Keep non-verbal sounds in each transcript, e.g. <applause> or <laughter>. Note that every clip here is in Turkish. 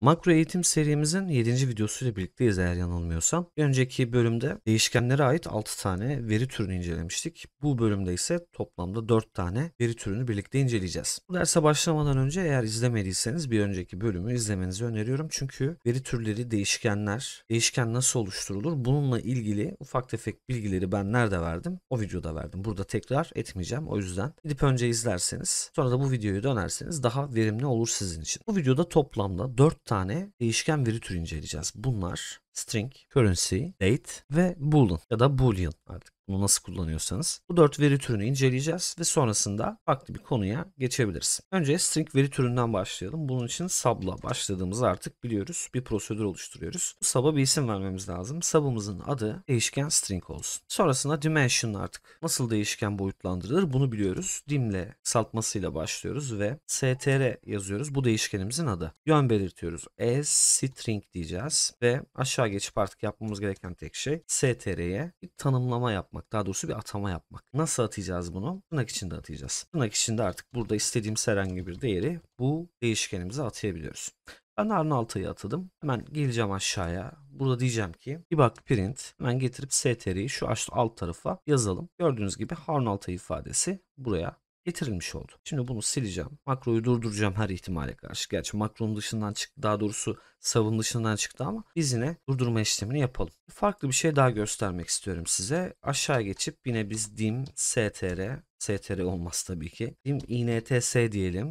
Makro eğitim serimizin 7. videosuyla birlikteyiz eğer yanılmıyorsam. Bir önceki bölümde değişkenlere ait 6 tane veri türünü incelemiştik. Bu bölümde ise toplamda 4 tane veri türünü birlikte inceleyeceğiz. Bu derse başlamadan önce eğer izlemediyseniz bir önceki bölümü izlemenizi öneriyorum. Çünkü veri türleri değişkenler, değişken nasıl oluşturulur bununla ilgili ufak tefek bilgileri ben nerede verdim? O videoda verdim. Burada tekrar etmeyeceğim. O yüzden gidip önce izlerseniz sonra da bu videoyu dönerseniz daha verimli olur sizin için. Bu videoda toplamda 4 tane değişken veri türü inceleyeceğiz. Bunlar string, currency, date ve boolean ya da boolean artık bunu nasıl kullanıyorsanız. Bu dört veri türünü inceleyeceğiz ve sonrasında farklı bir konuya geçebiliriz. Önce string veri türünden başlayalım. Bunun için sub'la başladığımızı artık biliyoruz. Bir prosedür oluşturuyoruz. Bu sub'a bir isim vermemiz lazım. Sub'ımızın adı değişken string olsun. Sonrasında dimension artık nasıl değişken boyutlandırılır bunu biliyoruz. Dimle saltmasıyla başlıyoruz ve str yazıyoruz. Bu değişkenimizin adı. Yön belirtiyoruz. E string diyeceğiz ve aşağı geçip artık yapmamız gereken tek şey str'ye bir tanımlama yapmak. Daha doğrusu bir atama yapmak. Nasıl atayacağız bunu? Tırnak içinde atayacağız. Tırnak içinde artık burada istediğimiz herhangi bir değeri bu değişkenimize atayabiliyoruz. Ben Arnalta'yı atadım. Hemen geleceğim aşağıya. Burada diyeceğim ki bir bak print. Hemen getirip str'yi şu alt tarafa yazalım. Gördüğünüz gibi Arnalta ifadesi buraya getirilmiş oldu. Şimdi bunu sileceğim. Makroyu durduracağım her ihtimale karşı. Gerçi makronun dışından çıktı. Daha doğrusu savun dışından çıktı ama biz yine durdurma işlemini yapalım. Farklı bir şey daha göstermek istiyorum size. Aşağı geçip yine biz dim str str olmaz tabii ki. Dim ints diyelim.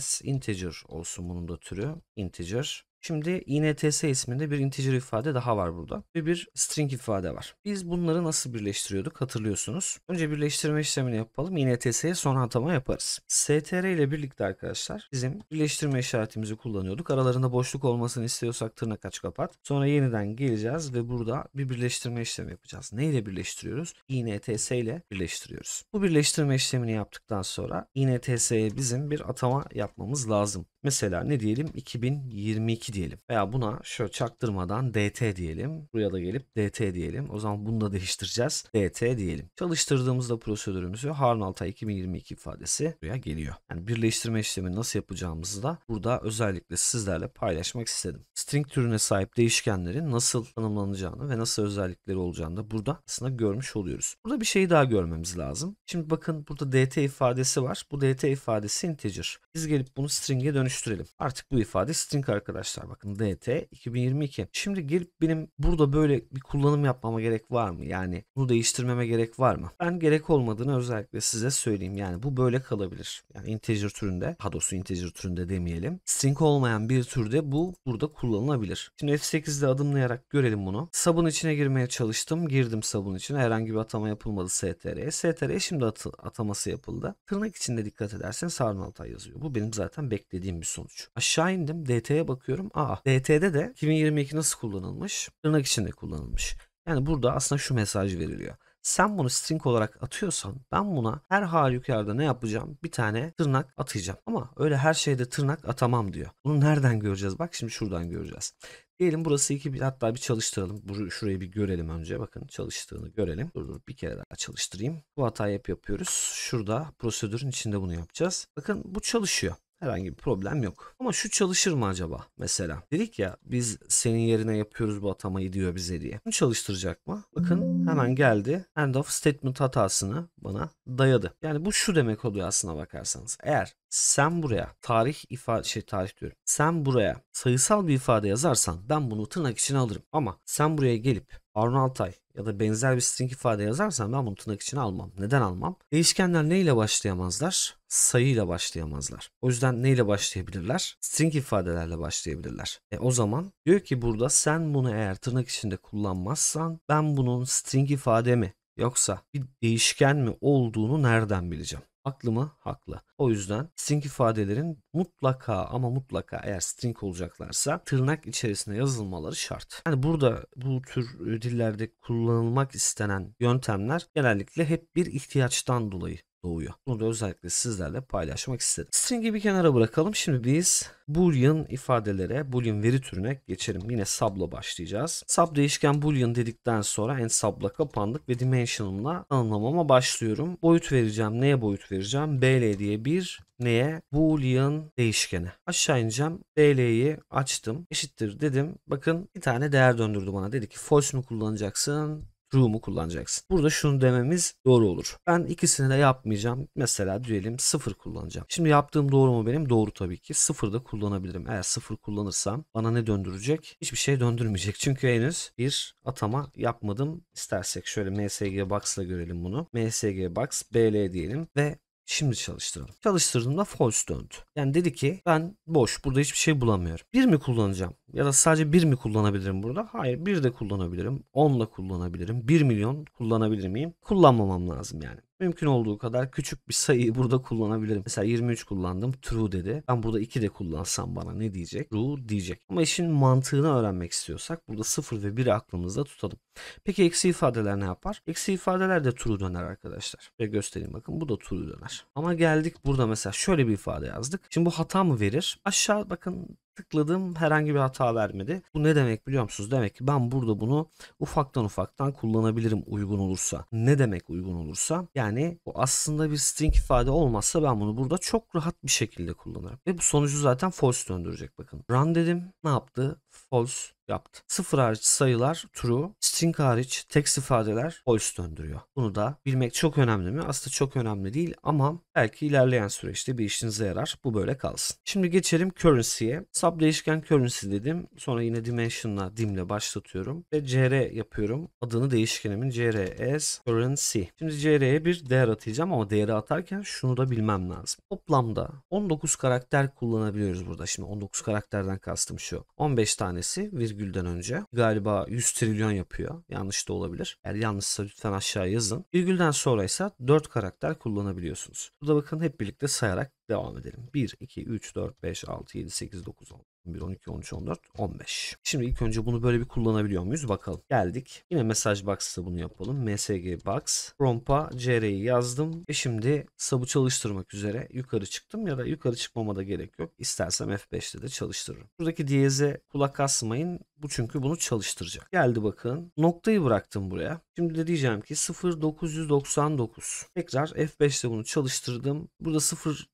S integer olsun bunun da türü. Integer Şimdi INTS isminde bir integer ifade daha var burada ve bir string ifade var. Biz bunları nasıl birleştiriyorduk hatırlıyorsunuz. Önce birleştirme işlemini yapalım. INTS'ye son atama yaparız. STR ile birlikte arkadaşlar bizim birleştirme işaretimizi kullanıyorduk. Aralarında boşluk olmasını istiyorsak tırnak aç kapat. Sonra yeniden geleceğiz ve burada bir birleştirme işlemi yapacağız. Ne ile birleştiriyoruz? INTS ile birleştiriyoruz. Bu birleştirme işlemini yaptıktan sonra INTS'ye bizim bir atama yapmamız lazım. Mesela ne diyelim 2022 diyelim veya buna şöyle çaktırmadan DT diyelim. Buraya da gelip DT diyelim. O zaman bunu da değiştireceğiz. DT diyelim. Çalıştırdığımızda prosedürümüzü Harun Altay 2022 ifadesi buraya geliyor. Yani birleştirme işlemi nasıl yapacağımızı da burada özellikle sizlerle paylaşmak istedim. String türüne sahip değişkenlerin nasıl tanımlanacağını ve nasıl özellikleri olacağını da burada aslında görmüş oluyoruz. Burada bir şeyi daha görmemiz lazım. Şimdi bakın burada DT ifadesi var. Bu DT ifadesi integer. Biz gelip bunu string'e dönüş dönüştürelim. Artık bu ifade string arkadaşlar bakın dt 2022. Şimdi gelip benim burada böyle bir kullanım yapmama gerek var mı? Yani bunu değiştirmeme gerek var mı? Ben gerek olmadığını özellikle size söyleyeyim. Yani bu böyle kalabilir. Yani integer türünde, daha doğrusu integer türünde demeyelim. String olmayan bir türde bu burada kullanılabilir. Şimdi F8'de adımlayarak görelim bunu. Sabun içine girmeye çalıştım. Girdim sabun içine. Herhangi bir atama yapılmadı str'ye. str'ye şimdi at ataması yapıldı. Tırnak içinde dikkat edersen Sarnaltay yazıyor. Bu benim zaten beklediğim beklediğim bir sonuç. Aşağı indim DT'ye bakıyorum. Aa DT'de de 2022 nasıl kullanılmış? Tırnak içinde kullanılmış. Yani burada aslında şu mesaj veriliyor. Sen bunu string olarak atıyorsan ben buna her halükarda ne yapacağım? Bir tane tırnak atacağım. Ama öyle her şeyde tırnak atamam diyor. Bunu nereden göreceğiz? Bak şimdi şuradan göreceğiz. Diyelim burası iki bir hatta bir çalıştıralım. Bur şurayı bir görelim önce. Bakın çalıştığını görelim. Dur dur bir kere daha çalıştırayım. Bu hatayı hep yapıyoruz. Şurada prosedürün içinde bunu yapacağız. Bakın bu çalışıyor. Herhangi bir problem yok. Ama şu çalışır mı acaba mesela? Dedik ya biz senin yerine yapıyoruz bu atamayı diyor bize diye. Bunu çalıştıracak mı? Bakın hemen geldi. End of statement hatasını bana dayadı. Yani bu şu demek oluyor aslına bakarsanız. Eğer sen buraya tarih ifade şey tarih diyorum. Sen buraya sayısal bir ifade yazarsan ben bunu tırnak içine alırım. Ama sen buraya gelip Harun Altay ya da benzer bir string ifade yazarsan ben bunu tırnak içine almam. Neden almam? Değişkenler neyle başlayamazlar? Sayıyla başlayamazlar. O yüzden neyle başlayabilirler? String ifadelerle başlayabilirler. E o zaman diyor ki burada sen bunu eğer tırnak içinde kullanmazsan ben bunun string ifade mi yoksa bir değişken mi olduğunu nereden bileceğim? Haklı mı? Haklı. O yüzden string ifadelerin mutlaka ama mutlaka eğer string olacaklarsa tırnak içerisine yazılmaları şart. Yani burada bu tür e, dillerde kullanılmak istenen yöntemler genellikle hep bir ihtiyaçtan dolayı doğuyor. Bunu da özellikle sizlerle paylaşmak istedim. String'i bir kenara bırakalım. Şimdi biz boolean ifadelere, boolean veri türüne geçelim. Yine sub'la başlayacağız. Sub değişken boolean dedikten sonra en sub'la kapandık ve dimension'ımla tanımlamama başlıyorum. Boyut vereceğim. Neye boyut vereceğim? BL diye bir neye? Boolean değişkene. Aşağı ineceğim. BL'yi açtım. Eşittir dedim. Bakın bir tane değer döndürdü bana. Dedi ki false mi kullanacaksın? true'umu kullanacaksın. Burada şunu dememiz doğru olur. Ben ikisini de yapmayacağım. Mesela diyelim sıfır kullanacağım. Şimdi yaptığım doğru mu benim? Doğru tabii ki. Sıfır da kullanabilirim. Eğer sıfır kullanırsam bana ne döndürecek? Hiçbir şey döndürmeyecek. Çünkü henüz bir atama yapmadım. İstersek şöyle MSG Box'la görelim bunu. MSG Box BL diyelim ve Şimdi çalıştıralım. Çalıştırdığımda false döndü. Yani dedi ki ben boş burada hiçbir şey bulamıyorum. Bir mi kullanacağım? Ya da sadece bir mi kullanabilirim burada? Hayır bir de kullanabilirim. 10 da kullanabilirim. 1 milyon kullanabilir miyim? Kullanmamam lazım yani. Mümkün olduğu kadar küçük bir sayıyı burada kullanabilirim. Mesela 23 kullandım true dedi. Ben burada 2 de kullansam bana ne diyecek? True diyecek. Ama işin mantığını öğrenmek istiyorsak burada 0 ve 1'i aklımızda tutalım. Peki eksi ifadeler ne yapar? Eksi ifadeler de true döner arkadaşlar. Ve göstereyim bakın bu da true döner. Ama geldik burada mesela şöyle bir ifade yazdık. Şimdi bu hata mı verir? Aşağı bakın tıkladım herhangi bir hata vermedi. Bu ne demek biliyor musunuz? Demek ki ben burada bunu ufaktan ufaktan kullanabilirim uygun olursa. Ne demek uygun olursa? Yani bu aslında bir string ifade olmazsa ben bunu burada çok rahat bir şekilde kullanırım. Ve bu sonucu zaten false döndürecek bakın. Run dedim ne yaptı? false yaptı. Sıfır hariç sayılar true, string hariç text ifadeler false döndürüyor. Bunu da bilmek çok önemli mi? Aslında çok önemli değil ama belki ilerleyen süreçte bir işinize yarar. Bu böyle kalsın. Şimdi geçelim currency'ye. Sub değişken currency dedim. Sonra yine dimension'la dimle başlatıyorum ve cr yapıyorum. Adını değişkenimin cr as currency. Şimdi cr'ye bir değer atacağım ama değeri atarken şunu da bilmem lazım. Toplamda 19 karakter kullanabiliyoruz burada. Şimdi 19 karakterden kastım şu. 15 tane tanesi virgülden önce galiba 100 trilyon yapıyor. Yanlış da olabilir. Eğer yanlışsa lütfen aşağı yazın. Virgülden sonra ise 4 karakter kullanabiliyorsunuz. Burada bakın hep birlikte sayarak devam edelim. 1, 2, 3, 4, 5, 6, 7, 8, 9, 10. 11, 12, 13, 14, 15. Şimdi ilk önce bunu böyle bir kullanabiliyor muyuz? Bakalım. Geldik. Yine mesaj box'ta bunu yapalım. msg box. Promp'a cr'yi yazdım. Ve şimdi sabı çalıştırmak üzere yukarı çıktım ya da yukarı çıkmama da gerek yok. İstersem F5'te de çalıştırırım. Buradaki diyeze kulak asmayın. Bu çünkü bunu çalıştıracak. Geldi bakın. Noktayı bıraktım buraya. Şimdi de diyeceğim ki 0999. Tekrar F5'te bunu çalıştırdım. Burada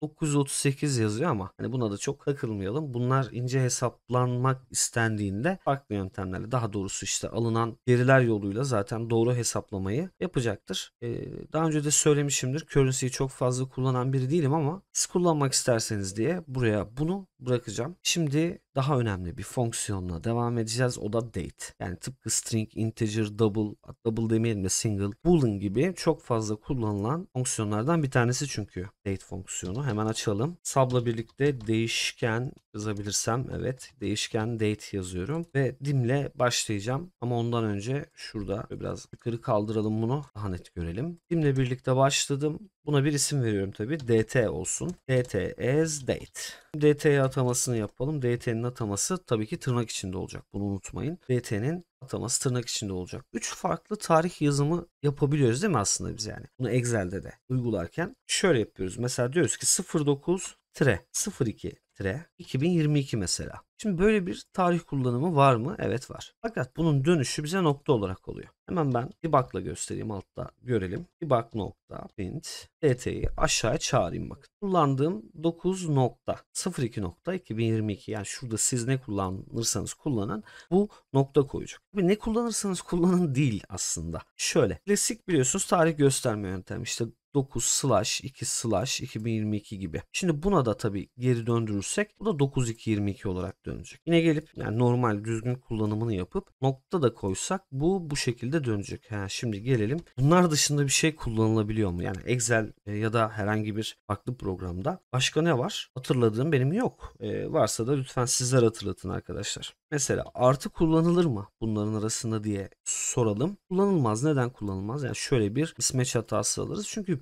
0938 yazıyor ama hani buna da çok takılmayalım. Bunlar ince hesaplanmak istendiğinde farklı yöntemlerle daha doğrusu işte alınan veriler yoluyla zaten doğru hesaplamayı yapacaktır. Ee, daha önce de söylemişimdir. Currency'yi çok fazla kullanan biri değilim ama siz kullanmak isterseniz diye buraya bunu bırakacağım. Şimdi daha önemli bir fonksiyonla devam edeceğiz. O da date. Yani tıpkı string, integer, double, double demeyelim de single, boolean gibi çok fazla kullanılan fonksiyonlardan bir tanesi çünkü date fonksiyonu. Hemen açalım. Sabla birlikte değişken yazabilirsem evet değişken date yazıyorum ve dimle başlayacağım. Ama ondan önce şurada biraz yukarı kaldıralım bunu daha net görelim. Dimle birlikte başladım. Buna bir isim veriyorum tabi. DT olsun. DT as date. DT'ye atamasını yapalım. DT'nin ataması tabii ki tırnak içinde olacak. Bunu unutmayın. DT'nin ataması tırnak içinde olacak. Üç farklı tarih yazımı yapabiliyoruz değil mi aslında biz yani? Bunu Excel'de de uygularken şöyle yapıyoruz. Mesela diyoruz ki 09 tire 02 litre 2022 mesela. Şimdi böyle bir tarih kullanımı var mı? Evet var. Fakat bunun dönüşü bize nokta olarak oluyor. Hemen ben bir bakla göstereyim altta görelim. Bir bak nokta print dt'yi aşağıya çağırayım bakın. Kullandığım 9 nokta 02 nokta 2022 yani şurada siz ne kullanırsanız kullanın bu nokta koyacak. Tabii ne kullanırsanız kullanın değil aslında. Şöyle klasik biliyorsunuz tarih gösterme yöntem. işte 9 slash 2 slash 2022 gibi. Şimdi buna da tabi geri döndürürsek bu da 9222 olarak dönecek. Yine gelip yani normal düzgün kullanımını yapıp nokta da koysak bu bu şekilde dönecek. Ha, şimdi gelelim. Bunlar dışında bir şey kullanılabiliyor mu? Yani Excel e, ya da herhangi bir farklı programda. Başka ne var? Hatırladığım benim yok. E, varsa da lütfen sizler hatırlatın arkadaşlar. Mesela artı kullanılır mı bunların arasında diye soralım. Kullanılmaz. Neden kullanılmaz? Yani şöyle bir mismatch hatası alırız. Çünkü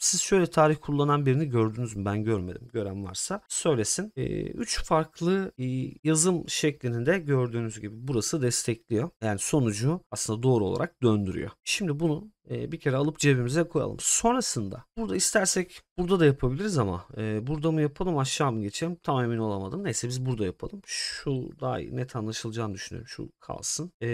Siz şöyle tarih kullanan birini gördünüz mü? Ben görmedim. Gören varsa söylesin. E, üç farklı e, yazım şeklinde gördüğünüz gibi burası destekliyor. Yani sonucu aslında doğru olarak döndürüyor. Şimdi bunu e, bir kere alıp cebimize koyalım. Sonrasında burada istersek burada da yapabiliriz ama e, burada mı yapalım aşağı mı geçelim tam emin olamadım. Neyse biz burada yapalım. Şu daha net anlaşılacağını düşünüyorum. Şu kalsın. E,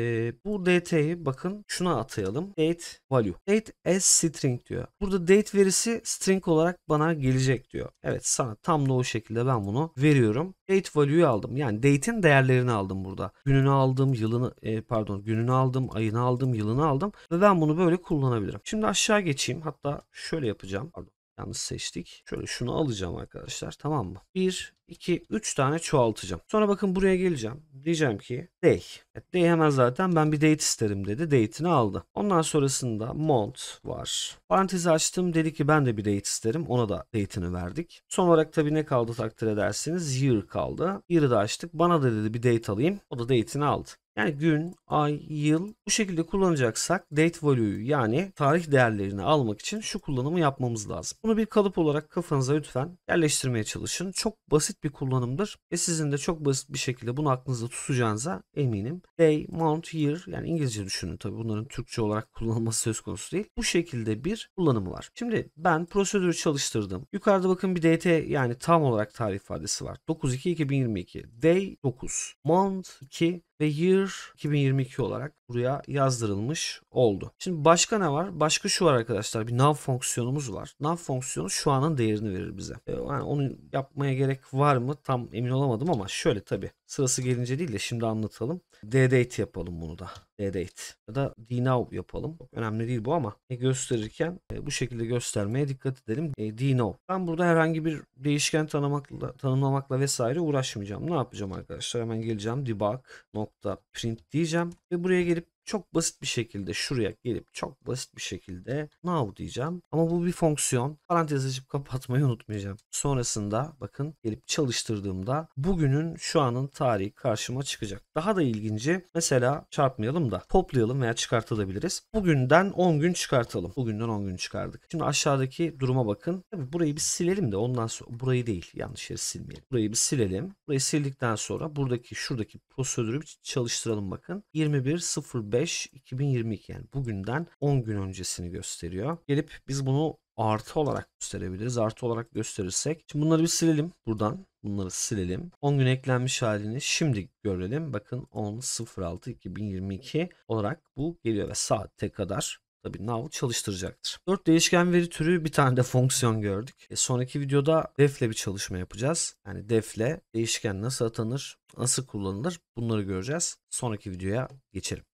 bu DT'yi bakın şuna atayalım. Date value. Date as string diyor. Burada date verisi Birisi string olarak bana gelecek diyor. Evet sana tam da o şekilde ben bunu veriyorum. Date value'yu aldım. Yani date'in değerlerini aldım burada. Gününü aldım, yılını e, pardon gününü aldım, ayını aldım, yılını aldım ve ben bunu böyle kullanabilirim. Şimdi aşağı geçeyim. Hatta şöyle yapacağım. Pardon Yalnız seçtik. Şöyle şunu alacağım arkadaşlar. Tamam mı? 1, 2, 3 tane çoğaltacağım. Sonra bakın buraya geleceğim. Diyeceğim ki day. Evet, day hemen zaten ben bir date isterim dedi. Date'ini aldı. Ondan sonrasında mont var. Parantezi açtım. Dedi ki ben de bir date isterim. Ona da date'ini verdik. Son olarak tabii ne kaldı takdir edersiniz? Year kaldı. Year'ı da açtık. Bana da dedi bir date alayım. O da date'ini aldı. Yani gün, ay, yıl bu şekilde kullanacaksak date value'yu yani tarih değerlerini almak için şu kullanımı yapmamız lazım. Bunu bir kalıp olarak kafanıza lütfen yerleştirmeye çalışın. Çok basit bir kullanımdır ve sizin de çok basit bir şekilde bunu aklınızda tutacağınıza eminim. Day, month, year yani İngilizce düşünün tabii bunların Türkçe olarak <laughs> kullanılması söz konusu değil. Bu şekilde bir kullanımı var. Şimdi ben prosedürü çalıştırdım. Yukarıda bakın bir date yani tam olarak tarih ifadesi var. 9-2-2022. Day 9. Month 2 ve Year 2022 olarak buraya yazdırılmış oldu. Şimdi başka ne var? Başka şu var arkadaşlar. Bir nav fonksiyonumuz var. Nav fonksiyonu şu anın değerini verir bize. E, yani onu yapmaya gerek var mı? Tam emin olamadım ama şöyle tabi Sırası gelince değil de şimdi anlatalım. Ddate yapalım bunu da. Ddate ya da dnow yapalım. önemli değil bu ama gösterirken e, bu şekilde göstermeye dikkat edelim. E, dnow. Ben burada herhangi bir değişken tanımakla, tanımlamakla vesaire uğraşmayacağım. Ne yapacağım arkadaşlar? Hemen geleceğim debug nokta print diyeceğim ve buraya geleceğim çok basit bir şekilde şuraya gelip çok basit bir şekilde now diyeceğim. Ama bu bir fonksiyon. Parantez açıp kapatmayı unutmayacağım. Sonrasında bakın gelip çalıştırdığımda bugünün şu anın tarihi karşıma çıkacak. Daha da ilginci mesela çarpmayalım da poplayalım veya çıkartabiliriz. Bugünden 10 gün çıkartalım. Bugünden 10 gün çıkardık. Şimdi aşağıdaki duruma bakın. Tabii burayı bir silelim de ondan sonra burayı değil yanlış yere silmeyelim. Burayı bir silelim. Burayı sildikten sonra buradaki şuradaki toz söndürüp çalıştıralım bakın. 21.05.2022 yani bugünden 10 gün öncesini gösteriyor. Gelip biz bunu artı olarak gösterebiliriz. Artı olarak gösterirsek. Şimdi bunları bir silelim buradan. Bunları silelim. 10 gün eklenmiş halini şimdi görelim. Bakın 10.06.2022 olarak bu geliyor ve saate kadar tabii now çalıştıracaktır. 4 değişken veri türü bir tane de fonksiyon gördük. E sonraki videoda def'le bir çalışma yapacağız. Yani def'le değişken nasıl atanır, nasıl kullanılır bunları göreceğiz. Sonraki videoya geçelim.